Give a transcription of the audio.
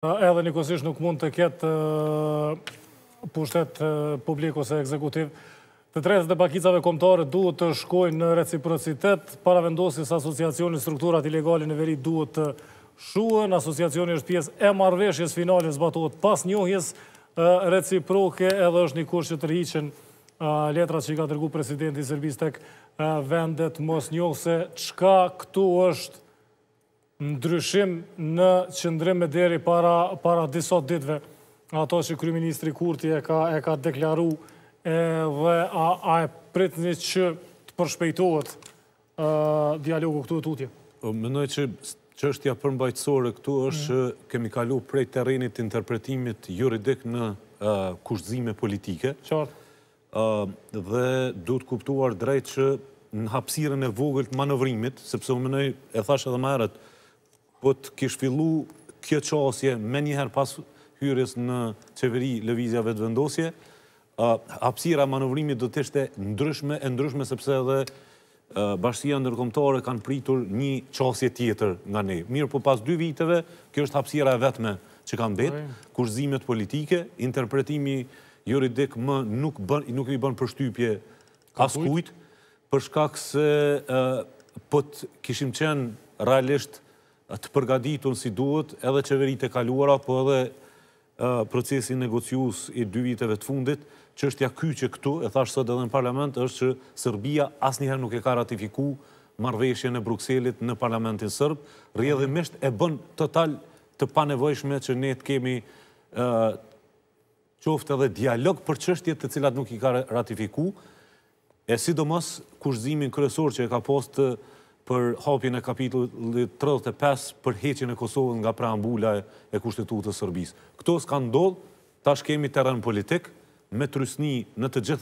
Edhe një kësish nuk mund të ketë pushtet publik ose ekzekutiv. Të tretës dhe pakicave komtare duhet të shkojnë në reciprocitet, para vendosis asociacioni strukturat ilegali në veri duhet të shuën, asociacioni është pjesë e marveshjes finalis batot pas njohjes, reciproke edhe është një kush që të rriqen letrat që i ka tërgu presidenti Sërbistek vendet mos njohë se qka këtu është ndryshim në qëndrim e deri para, para disot ditve, ato që Kryministri Kurti e ka, e ka deklaru dhe a, e pritni që të përshpejtohet dialogu këtu e tutje? Mënoj që që është ja përmbajtësore këtu është që mm. kemi kalu prej terenit interpretimit juridik në uh, kushtzime politike. Qartë. dhe du të kuptuar drejt që në hapsiren e vogël të manëvrimit, sepse u mënoj, e thashe dhe marët, po të kishë fillu kjo qasje me njëherë pas hyres në qeveri Lëvizja vetëvendosje, vendosje, hapsira manovrimit do të ishte ndryshme, e ndryshme sepse edhe bashkësia ndërkomtare kanë pritur një qasje tjetër nga ne. Mirë po pas dy viteve, kjo është hapsira e vetme që kanë betë, kushzimet politike, interpretimi juridik më nuk i bënë përshtypje as kujtë, përshkak se pëtë po kishim qenë realisht të përgaditun si duhet edhe qeverit e kaluara, po edhe procesin negocius i dy viteve të fundit, që është ja që këtu, e thashtë sot edhe në parlament, është që Serbia asniherë nuk e ka ratifiku marveshje në Bruxellit në parlamentin sërb, rrjedhimisht e bën total të panevojshme që ne të kemi qoftë edhe dialog për qështjet të cilat nuk i ka ratifiku, e sidomos kushzimin kërësor që e ka postë për hapjën e kapitullit 35 për heqin e Kosovën nga preambula e kushtetutës Sërbis. Këto s'ka ndodhë, ta shkemi teren politik me trysni në të gjithë